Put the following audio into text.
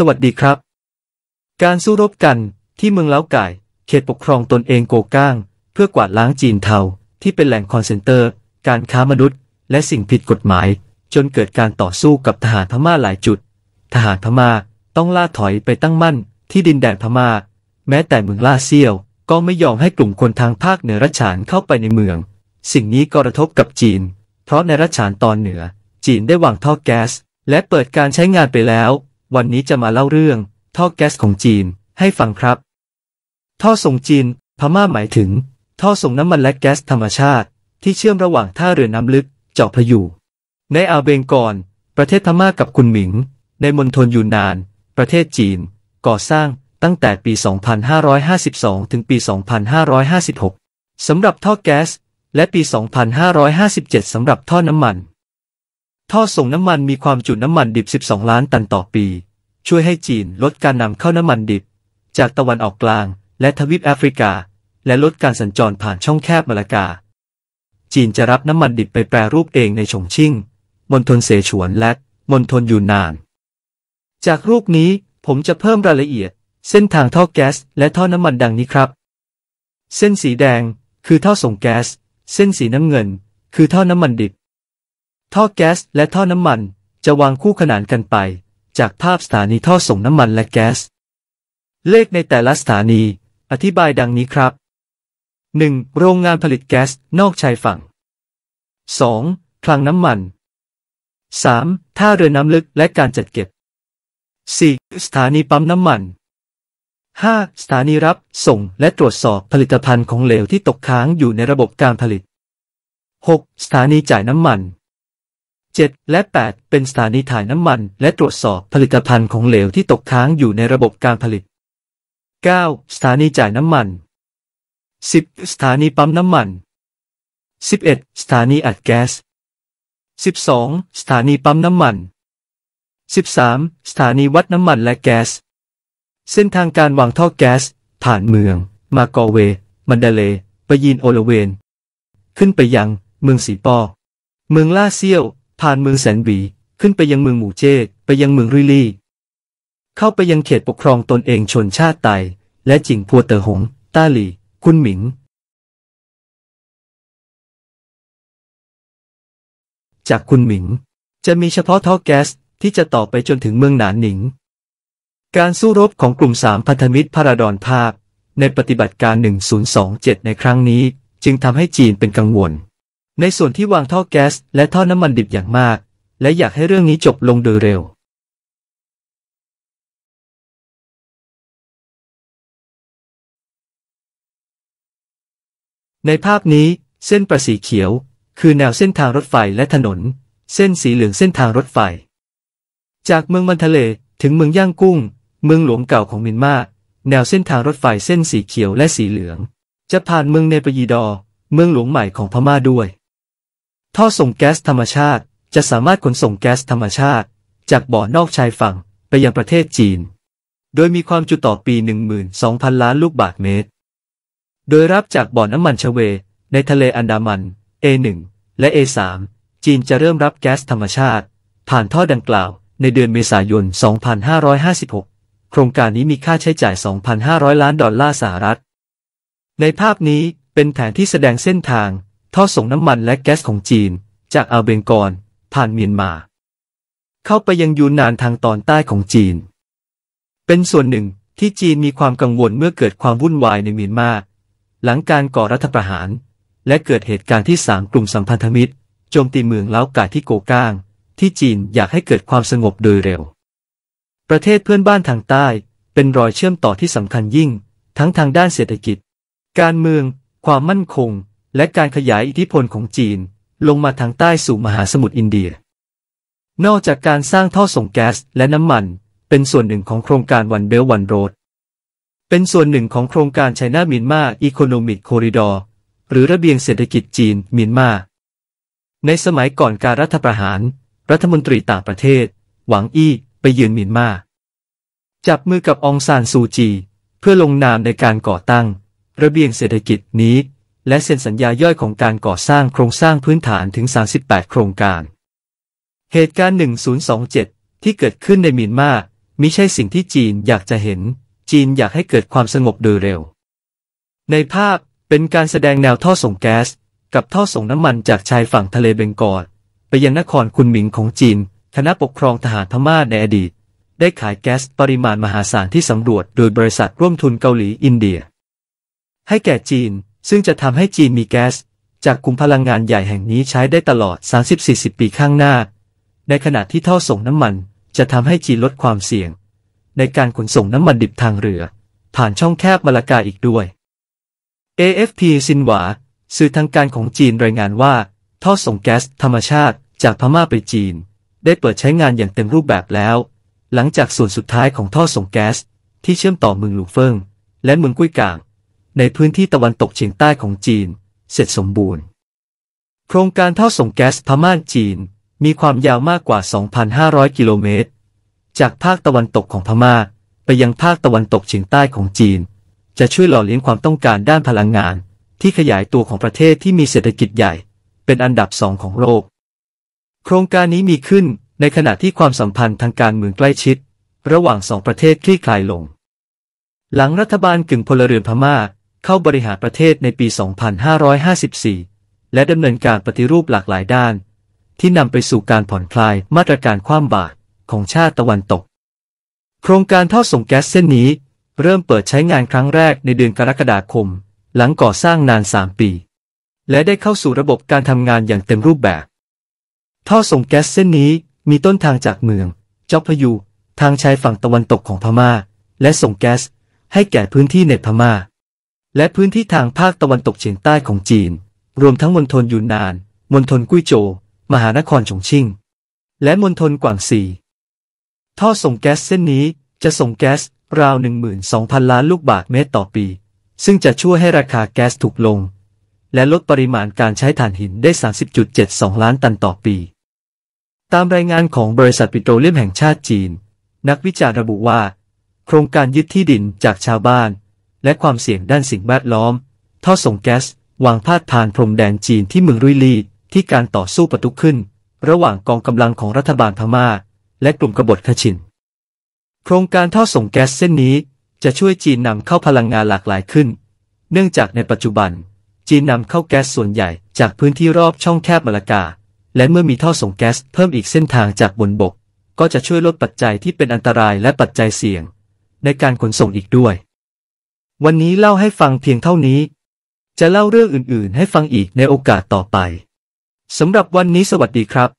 สวัสดีครับ การสู้รบกันที่เมืองเล้าไก่ เขตปกครองตนเองโกก้าง เพื่อกวาดล้างจีนเทาที่เป็นแหล่งคอนเซนเตอร์ การค้ามนุษย์ และสิ่งผิดกฎหมาย จนเกิดการต่อสู้กับทหารพม่าหลายจุด ทหารพม่าต้องล่าถอยไปตั้งมั่น ที่ดินแดนพม่า แม้แต่เมืองลาเซียว ก็ไม่ยอมให้กลุ่มคนทางภาคเหนือรัชฉานเข้าไปในเมือง สิ่งนี้ก็กระทบกับจีน เพราะในรัชฉานตอนเหนือ จีนได้วางท่อแก๊สและเปิดการใช้งานไปแล้ววันนี้จะมาเล่าเรื่อง ท่อแก๊สของจีนให้ฟังครับ ท่อส่งจีน พม่าหมายถึง ท่อส่งน้ำมันและแก๊สธรรมชาติ ที่เชื่อมระหว่างท่าเรือน้ำลึกเจาะพยูในอาเบงกอน ประเทศพม่ากับคุนหมิง ในมณฑลยูนนาน ประเทศจีน ก่อสร้างตั้งแต่ปี 2552 ถึงปี 2556 สำหรับท่อแก๊สและปี 2557 สำหรับท่อน้ำมันท่อส่งน้ำมันมีความจุน้ำมันดิบ 12 ล้านตันต่อปี ช่วยให้จีนลดการนำเข้าน้ำมันดิบ จากตะวันออกกลาง และทวีปแอฟริกา และลดการสัญจรผ่านช่องแคบมาลากา จีนจะรับน้ำมันดิบไปแปรรูปเองในชงชิ่งมณฑลเสฉวนและมณฑลยูนนาน จากรูปนี้ผมจะเพิ่มรายละเอียด เส้นทางท่อแก๊สและท่อน้ำมันดังนี้ครับ เส้นสีแดง คือท่อส่งแก๊ส เส้นสีน้ำเงิน คือท่อน้ำมันดิบท่อแก๊สและท่อน้ำมัน จะวางคู่ขนานกันไป จากภาพสถานีท่อส่งน้ำมันและแก๊ส เลขในแต่ละสถานีอธิบายดังนี้ครับ 1. โรงงานผลิตแก๊สนอกชายฝั่ง 2. คลังน้ำมัน 3. ท่าเรือน้ำลึกและการจัดเก็บ 4. สถานีปั๊มน้ำมัน 5. สถานีรับส่งและตรวจสอบผลิตภัณฑ์ของเหลวที่ตกค้างอยู่ในระบบการผลิต 6. สถานีจ่ายน้ำมัน7และ 8 เป็นสถานีถ่ายน้ำมัน และตรวจสอบผลิตภัณฑ์ของเหลวที่ตกค้างอยู่ในระบบการผลิต 9. สถานีจ่ายน้ำมัน 10. สถานีปั๊มน้ำมัน 11. สถานีอัดแก๊ส 12. สถานีปั๊มน้ำมัน 13. สถานีวัดน้ำมัน และแก๊ส เส้นทางการวางท่อแก๊ส ผ่านเมือง มากอเวมันเดเลปยีนโอลเวนขึ้นไปยัง เมืองสีปอ เมืองล่าเซียวผ่านเมืองแสนบีขึ้นไปยังเมืองหมู่เจกไปยังเมืองริลี่ เข้าไปยังเขตปกครองตนเองชนชาติไต และจิงพัวเตอหง ต้าหลี่ คุณหมิง จากคุณหมิง จะมีเฉพาะท่อแก๊สที่จะต่อไปจนถึงเมืองหนานหนิง การสู้รบของกลุ่มสามพันธมิตรพาราดอนภาพในปฏิบัติการ 1027 ในครั้งนี้จึงทำให้จีนเป็นกังวลในส่วนที่วางท่อแก๊สและท่อน้ำมันดิบอย่างมาก และอยากให้เรื่องนี้จบลงโดยเร็ว ในภาพนี้ เส้นประสีเขียว คือแนวเส้นทางรถไฟและถนน เส้นสีเหลืองเส้นทางรถไฟ จากเมืองมันทะเลถึงเมืองย่างกุ้ง เมืองหลวงเก่าของมินมา แนวเส้นทางรถไฟเส้นสีเขียวและสีเหลือง จะผ่านเมืองเนปยีดอ เมืองหลวงใหม่ของพม่าด้วยท่อส่งแก๊สธรรมชาติ จะสามารถขนส่งแก๊สธรรมชาติ จากบ่อนอกชายฝั่งไปยังประเทศจีน โดยมีความจุต่อปี 12,000 ล้านลูกบาศก์เมตร โดยรับจากบ่อน้ำมันชเว ในทะเลอันดามัน A1 และ A3 จีนจะเริ่มรับแก๊สธรรมชาติ ผ่านท่อดังกล่าว ในเดือนเมษายน 2556 โครงการนี้มีค่าใช้จ่าย 2,500 ล้านดอลลาร์สหรัฐ ในภาพนี้เป็นแผนที่แสดงเส้นทางท่อส่งน้ำมันและแก๊สของจีน จากอาเบงกอน ผ่านเมียนมา เข้าไปยังยูนนานทางตอนใต้ของจีน เป็นส่วนหนึ่งที่จีนมีความกังวลเมื่อเกิดความวุ่นวายในเมียนมาหลังการก่อรัฐประหาร และเกิดเหตุการณ์ที่สามกลุ่มสัมพันธมิตรโจมตีเมืองเล้ากาที่โกก้าง ที่จีนอยากให้เกิดความสงบโดยเร็ว ประเทศเพื่อนบ้านทางใต้ เป็นรอยเชื่อมต่อที่สำคัญยิ่ง ทั้งทางด้านเศรษฐกิจ การเมือง ความมั่นคงและการขยายอิทธิพลของจีนลงมาทางใต้สู่มหาสมุทรอินเดีย นอกจากการสร้างท่อส่งแก๊สและน้ำมัน เป็นส่วนหนึ่งของโครงการวันเบลวันโรด เป็นส่วนหนึ่งของโครงการไชน่ามินมาอีโคโนมิกคอริดอร์หรือระเบียงเศรษฐกิจจีนมินมาในสมัยก่อนการรัฐประหาร รัฐมนตรีต่างประเทศ หวังอี้ไปยืนมินมาจับมือกับองซานซูจี เพื่อลงนามในการก่อตั้ง ระเบียงเศรษฐกิจนี้และเซ็นสัญญาย่อยของการก่อสร้างโครงสร้างพื้นฐานถึง 38 โครงการ เหตุการณ์ 1027 ที่เกิดขึ้นในมีนมามิใช่สิ่งที่จีนอยากจะเห็น จีนอยากให้เกิดความสงบโดยเร็ว ในภาพเป็นการแสดงแนวท่อส่งแก๊ส กับท่อส่งน้ำมันจากชายฝั่งทะเลเบงกอลไปยังนครคุนหมิงของจีน คณะปกครองทหารพม่าในอดีต ได้ขายแก๊สปริมาณมหาศาลที่สำรวจโดยบริษัทร่วมทุนเกาหลีอินเดีย ให้แก่จีนซึ่งจะทำให้จีนมีแก๊ส จากกลุ่มพลังงานใหญ่แห่งนี้ใช้ได้ตลอด 30-40 ปีข้างหน้า ในขณะที่ท่อส่งน้ำมันจะทำให้จีนลดความเสี่ยง ในการขนส่งน้ำมันดิบทางเรือ ผ่านช่องแคบมาลากาอีกด้วย AFP ซินหวาสื่อทางการของจีนรายงานว่า ท่อส่งแก๊ส ธรรมชาติ จากพม่าไปจีน ได้เปิดใช้งานอย่างเต็มรูปแบบแล้ว หลังจากส่วนสุดท้ายของท่อส่งแก๊ส ที่เชื่อมต่อเมืองหลูเฟิงและเมืองกุ้ยกางในพื้นที่ตะวันตกเฉียงใต้ของจีน เสร็จสมบูรณ์ โครงการท่อส่งแก๊สพม่าจีนมีความยาวมากกว่า 2,500 กิโลเมตร จากภาคตะวันตกของพม่า ไปยังภาคตะวันตกเฉียงใต้ของจีน จะช่วยหล่อเลี้ยงความต้องการด้านพลังงาน ที่ขยายตัวของประเทศที่มีเศรษฐกิจใหญ่ เป็นอันดับสองของโลกโครงการนี้มีขึ้นในขณะที่ความสัมพันธ์ทางการเมืองใกล้ชิด ระหว่างสองประเทศคลี่คลายลง หลังรัฐบาลกึ่งพลเรือนพม่าเข้าบริหารประเทศในปี 2554 และดำเนินการปฏิรูปหลากหลายด้าน ที่นำไปสู่การผ่อนคลายมาตรการคว่ำบาตรของชาติตะวันตก โครงการท่อส่งแก๊สเส้นนี้ เริ่มเปิดใช้งานครั้งแรกในเดือนกรกฎาคม หลังก่อสร้างนาน 3 ปี และได้เข้าสู่ระบบการทำงานอย่างเต็มรูปแบบ ท่อส่งแก๊สเส้นนี้มีต้นทางจากเมืองจอกพยูทางชายฝั่งตะวันตกของพมา่า และส่งแก๊ส ให้แก่พื้นที่เนพมา่าและพื้นที่ทางภาคตะวันตกเฉียงใต้ของจีน รวมทั้งมณฑลยูนนาน มณฑลกุ้ยโจว มหานครฉงชิ่ง และมณฑลกวางซีท่อส่งแก๊สเส้นนี้จะส่งแก๊สราว 12,000 ล้านลูกบาศก์เมตรต่อปี ซึ่งจะช่วยให้ราคาแก๊สถูกลง และลดปริมาณการใช้ถ่านหินได้ 30.72 ล้านตันต่อปี ตามรายงานของบริษัทปิโตรเลียมแห่งชาติจีน นักวิจารณ์ระบุว่า โครงการยึดที่ดินจากชาวบ้านและความเสี่ยงด้านสิ่งแวดล้อม ท่อส่งแก๊ส วางพาดผ่านพรมแดนจีนที่เมืองรุยลีที่การต่อสู้ปะทุขึ้น ระหว่างกองกำลังของรัฐบาลพม่า และกลุ่มกบฏขชิน โครงการท่อส่งแก๊สเส้นนี้ จะช่วยจีนนำเข้าพลังงานหลากหลายขึ้น เนื่องจากในปัจจุบัน จีนนำเข้าแก๊สส่วนใหญ่จากพื้นที่รอบช่องแคบมาลากา และเมื่อมีท่อส่งแก๊สเพิ่มอีกเส้นทางจากบนบก ก็จะช่วยลดปัจจัยที่เป็นอันตรายและปัจจัยเสี่ยง ในการขนส่งอีกด้วยวันนี้เล่าให้ฟังเพียงเท่านี้ จะเล่าเรื่องอื่นๆให้ฟังอีกในโอกาสต่อไป สำหรับวันนี้สวัสดีครับ